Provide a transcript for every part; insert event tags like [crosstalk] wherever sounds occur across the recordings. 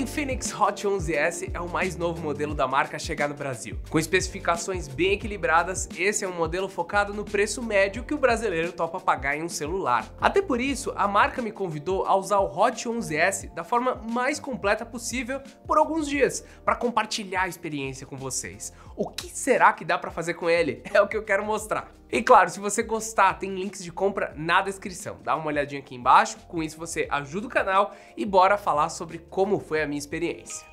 all Phoenix Hot 11S é o mais novo modelo da marca a chegar no Brasil. Com especificações bem equilibradas, esse é um modelo focado no preço médio que o brasileiro topa pagar em um celular. Até por isso, a marca me convidou a usar o Hot 11S da forma mais completa possível por alguns dias, para compartilhar a experiência com vocês. O que será que dá para fazer com ele? [laughs] É o que eu quero mostrar. E claro, se você gostar, tem links de compra na descrição. Dá uma olhadinha aqui embaixo, com isso você ajuda o canal e bora falar sobre como foi a minha experiência.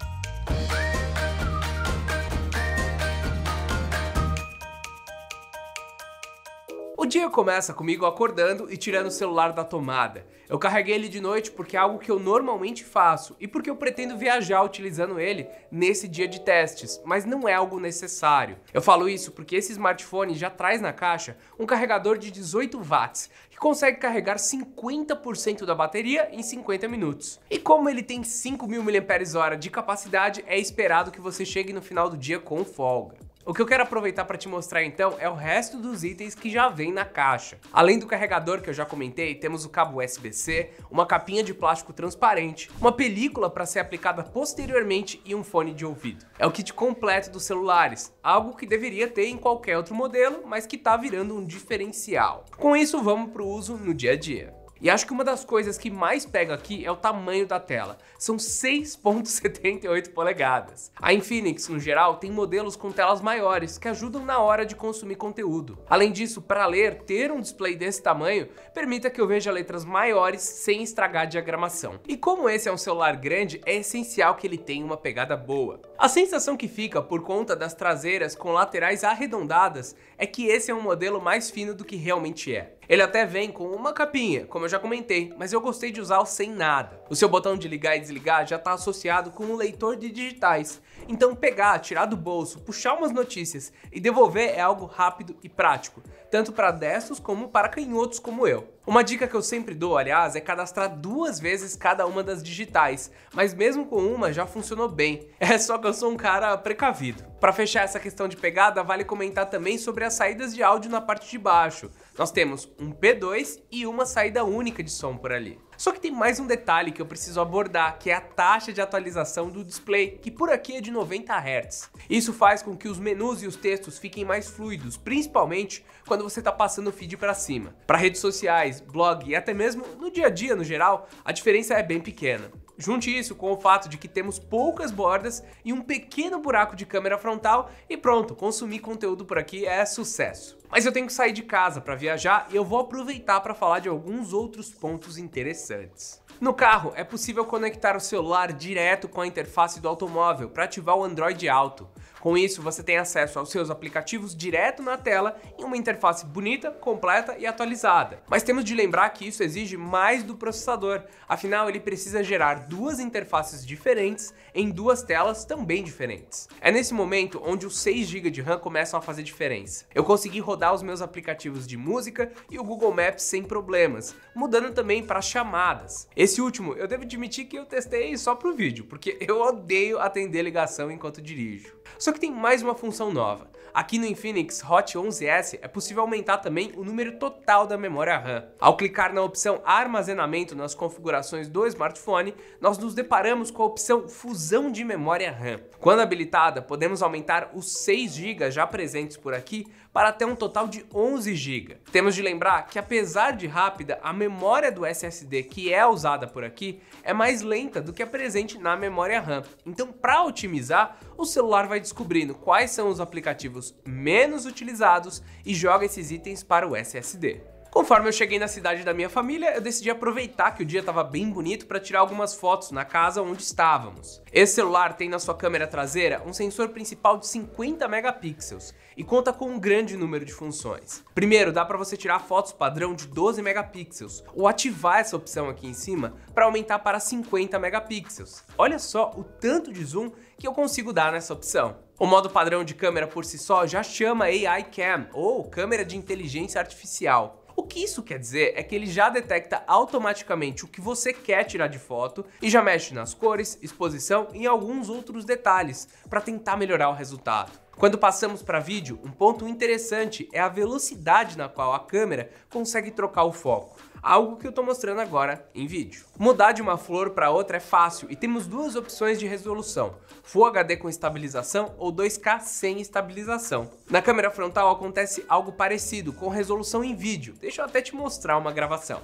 dia começa comigo acordando e tirando o celular da tomada. Eu carreguei ele de noite porque é algo que eu normalmente faço e porque eu pretendo viajar utilizando ele nesse dia de testes, mas não é algo necessário. Eu falo isso porque esse smartphone já traz na caixa um carregador de 18 watts que consegue carregar 50% da bateria em 50 minutos. E como ele tem 5.000 mAh de capacidade, é esperado que você chegue no final do dia com folga. O que eu quero aproveitar para te mostrar então é o resto dos itens que já vem na caixa. Além do carregador que eu já comentei, temos o cabo USB-C, uma capinha de plástico transparente, uma película para ser aplicada posteriormente e um fone de ouvido. É o kit completo dos celulares, algo que deveria ter em qualquer outro modelo, mas que está virando um diferencial. Com isso, vamos para o uso no dia a dia. E acho que uma das coisas que mais pega aqui é o tamanho da tela. São 6.78 polegadas. A Infinix, no geral, tem modelos com telas maiores, que ajudam na hora de consumir conteúdo. Além disso, para ler, ter um display desse tamanho permita que eu veja letras maiores sem estragar a diagramação. E como esse é um celular grande, é essencial que ele tenha uma pegada boa. A sensação que fica por conta das traseiras com laterais arredondadas é que esse é um modelo mais fino do que realmente é. Ele até vem com uma capinha, como eu já comentei, mas eu gostei de usar o sem nada. O seu botão de ligar e desligar já está associado com um leitor de digitais, então pegar, tirar do bolso, puxar umas notícias e devolver é algo rápido e prático, tanto para destros como para canhotos como eu. Uma dica que eu sempre dou, aliás, é cadastrar duas vezes cada uma das digitais, mas mesmo com uma já funcionou bem. É só que eu sou um cara precavido. Para fechar essa questão de pegada, vale comentar também sobre as saídas de áudio na parte de baixo. Nós temos um P2 e uma saída única de som por ali. Só que tem mais um detalhe que eu preciso abordar, que é a taxa de atualização do display, que por aqui é de 90 Hz. Isso faz com que os menus e os textos fiquem mais fluidos, principalmente quando você está passando o feed para cima. Para redes sociais, blog e até mesmo no dia a dia no geral, a diferença é bem pequena. Junte isso com o fato de que temos poucas bordas e um pequeno buraco de câmera frontal e pronto, consumir conteúdo por aqui é sucesso. Mas eu tenho que sair de casa para viajar e eu vou aproveitar para falar de alguns outros pontos interessantes. No carro, é possível conectar o celular direto com a interface do automóvel para ativar o Android Auto. Com isso, você tem acesso aos seus aplicativos direto na tela em uma interface bonita, completa e atualizada. Mas temos de lembrar que isso exige mais do processador, afinal ele precisa gerar duas interfaces diferentes em duas telas também diferentes. É nesse momento onde os 6 GB de RAM começam a fazer diferença. Eu consegui rodar os meus aplicativos de música e o Google Maps sem problemas, mudando também para chamadas. Esse último eu devo admitir que eu testei só pro vídeo, porque eu odeio atender ligação enquanto dirijo. Só que tem mais uma função nova. Aqui no Infinix Hot 11S é possível aumentar também o número total da memória RAM. Ao clicar na opção armazenamento nas configurações do smartphone, nós nos deparamos com a opção fusão de memória RAM. Quando habilitada, podemos aumentar os 6 GB já presentes por aqui para até um total de 11 GB. Temos de lembrar que apesar de rápida, a memória do SSD que é usada por aqui é mais lenta do que a presente na memória RAM. Então, para otimizar, o celular vai descobrindo quais são os aplicativos menos utilizados e joga esses itens para o SSD. Conforme eu cheguei na cidade da minha família, eu decidi aproveitar que o dia estava bem bonito para tirar algumas fotos na casa onde estávamos. Esse celular tem na sua câmera traseira um sensor principal de 50 megapixels e conta com um grande número de funções. Primeiro, dá para você tirar fotos padrão de 12 megapixels ou ativar essa opção aqui em cima para aumentar para 50 megapixels. Olha só o tanto de zoom que eu consigo dar nessa opção. O modo padrão de câmera por si só já chama AI Cam, ou câmera de inteligência artificial. O que isso quer dizer é que ele já detecta automaticamente o que você quer tirar de foto e já mexe nas cores, exposição e alguns outros detalhes para tentar melhorar o resultado. Quando passamos para vídeo, um ponto interessante é a velocidade na qual a câmera consegue trocar o foco algo que eu estou mostrando agora em vídeo. Mudar de uma flor para outra é fácil e temos duas opções de resolução, Full HD com estabilização ou 2K sem estabilização. Na câmera frontal acontece algo parecido, com resolução em vídeo. Deixa eu até te mostrar uma gravação.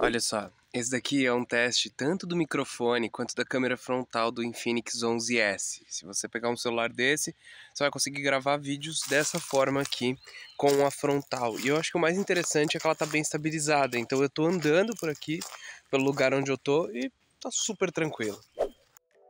Olha só, esse daqui é um teste tanto do microfone quanto da câmera frontal do Infinix 11S. Se você pegar um celular desse, você vai conseguir gravar vídeos dessa forma aqui com a frontal. E eu acho que o mais interessante é que ela está bem estabilizada. Então eu estou andando por aqui, pelo lugar onde eu tô e tá super tranquilo.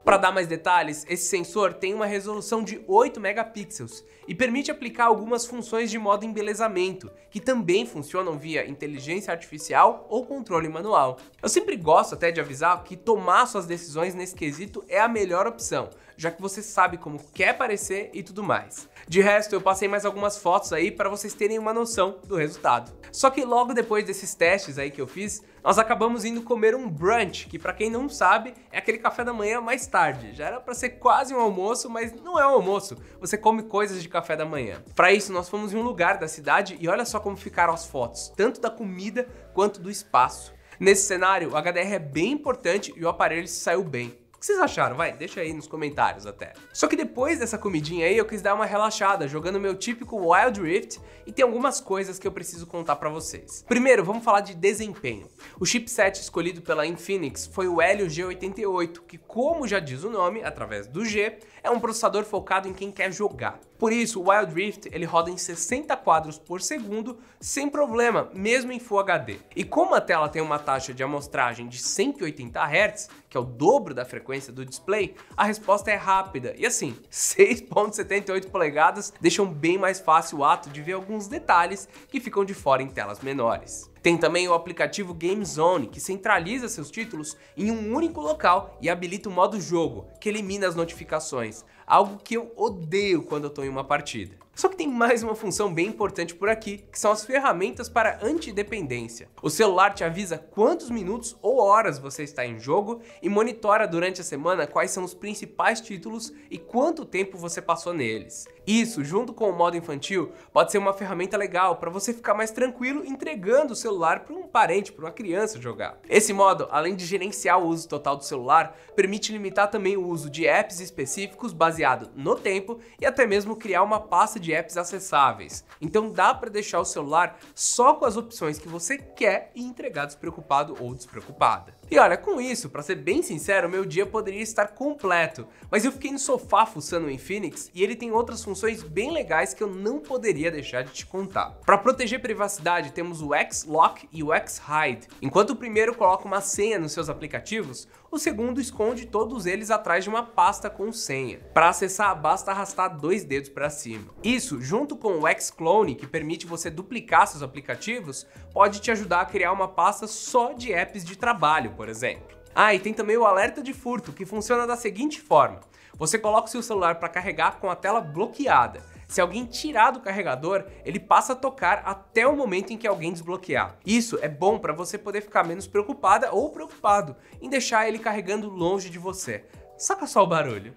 Para dar mais detalhes, esse sensor tem uma resolução de 8 megapixels e permite aplicar algumas funções de modo embelezamento, que também funcionam via inteligência artificial ou controle manual. Eu sempre gosto até de avisar que tomar suas decisões nesse quesito é a melhor opção, já que você sabe como quer parecer e tudo mais. De resto, eu passei mais algumas fotos aí para vocês terem uma noção do resultado. Só que logo depois desses testes aí que eu fiz, nós acabamos indo comer um brunch, que para quem não sabe, é aquele café da manhã mais tarde. Já era para ser quase um almoço, mas não é um almoço. Você come coisas de café da manhã. Para isso, nós fomos em um lugar da cidade e olha só como ficaram as fotos, tanto da comida quanto do espaço. Nesse cenário, o HDR é bem importante e o aparelho se saiu bem que vocês acharam? Vai, deixa aí nos comentários até. Só que depois dessa comidinha aí, eu quis dar uma relaxada, jogando meu típico Wild Rift, e tem algumas coisas que eu preciso contar pra vocês. Primeiro, vamos falar de desempenho. O chipset escolhido pela Infinix foi o Helio G88, que como já diz o nome, através do G, é um processador focado em quem quer jogar. Por isso, o Wild Rift ele roda em 60 quadros por segundo sem problema, mesmo em Full HD. E como a tela tem uma taxa de amostragem de 180 Hz, que é o dobro da frequência do display, a resposta é rápida. E assim, 6.78 [laughs] polegadas deixam bem mais fácil o ato de ver alguns detalhes que ficam de fora em telas menores. Tem também o aplicativo Game Zone, que centraliza seus títulos em um único local e habilita o modo jogo, que elimina as notificações algo que eu odeio quando eu estou em uma partida. Só que tem mais uma função bem importante por aqui, que são as ferramentas para antidependência. O celular te avisa quantos minutos ou horas você está em jogo e monitora durante a semana quais são os principais títulos e quanto tempo você passou neles. Isso, junto com o modo infantil, pode ser uma ferramenta legal para você ficar mais tranquilo entregando o celular para um parente, para uma criança jogar. Esse modo, além de gerenciar o uso total do celular, permite limitar também o uso de apps específicos baseados baseado no tempo e até mesmo criar uma pasta de apps acessáveis. Então dá para deixar o celular só com as opções que você quer e entregar despreocupado ou despreocupada. E olha, com isso, para ser bem sincero, meu dia poderia estar completo, mas eu fiquei no sofá fuçando o Infinix e ele tem outras funções bem legais que eu não poderia deixar de te contar. Para proteger privacidade, temos o X-Lock e o X-Hide. Enquanto o primeiro coloca uma senha nos seus aplicativos, o segundo esconde todos eles atrás de uma pasta com senha. Para acessar, basta arrastar dois dedos para cima. Isso, junto com o X Clone, que permite você duplicar seus aplicativos, pode te ajudar a criar uma pasta só de apps de trabalho, por exemplo. Ah, e tem também o alerta de furto, que funciona da seguinte forma. Você coloca o seu celular para carregar com a tela bloqueada. Se alguém tirar do carregador, ele passa a tocar até o momento em que alguém desbloquear. Isso é bom para você poder ficar menos preocupada ou preocupado em deixar ele carregando longe de você. Saca só o barulho.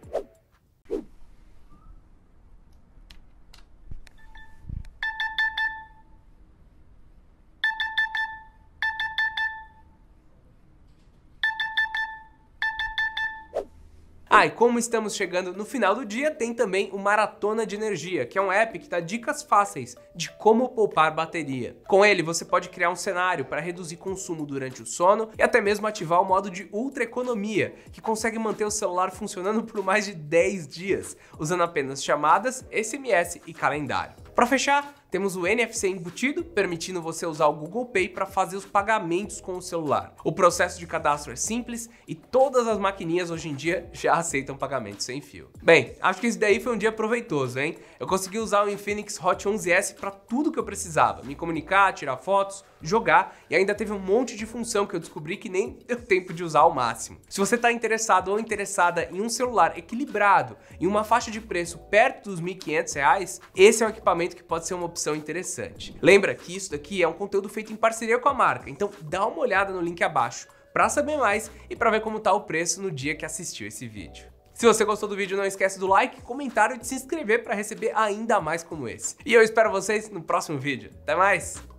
Ah, e como estamos chegando no final do dia, tem também o Maratona de Energia, que é um app que dá dicas fáceis de como poupar bateria. Com ele, você pode criar um cenário para reduzir consumo durante o sono e até mesmo ativar o modo de ultra economia, que consegue manter o celular funcionando por mais de 10 dias, usando apenas chamadas, SMS e calendário. Para fechar, temos o NFC embutido, permitindo você usar o Google Pay para fazer os pagamentos com o celular. O processo de cadastro é simples e todas as maquininhas hoje em dia já aceitam pagamentos sem fio. Bem, acho que esse daí foi um dia proveitoso, hein? Eu consegui usar o Infinix Hot 11S para tudo que eu precisava, me comunicar, tirar fotos, jogar e ainda teve um monte de função que eu descobri que nem deu tempo de usar ao máximo. Se você está interessado ou interessada em um celular equilibrado e uma faixa de preço perto dos R$ 1.500, esse é o equipamento momento que pode ser uma opção interessante. Lembra que isso daqui é um conteúdo feito em parceria com a marca, então dá uma olhada no link abaixo para saber mais e para ver como está o preço no dia que assistiu esse vídeo. Se você gostou do vídeo, não esquece do like, comentário e de se inscrever para receber ainda mais como esse. E eu espero vocês no próximo vídeo. Até mais!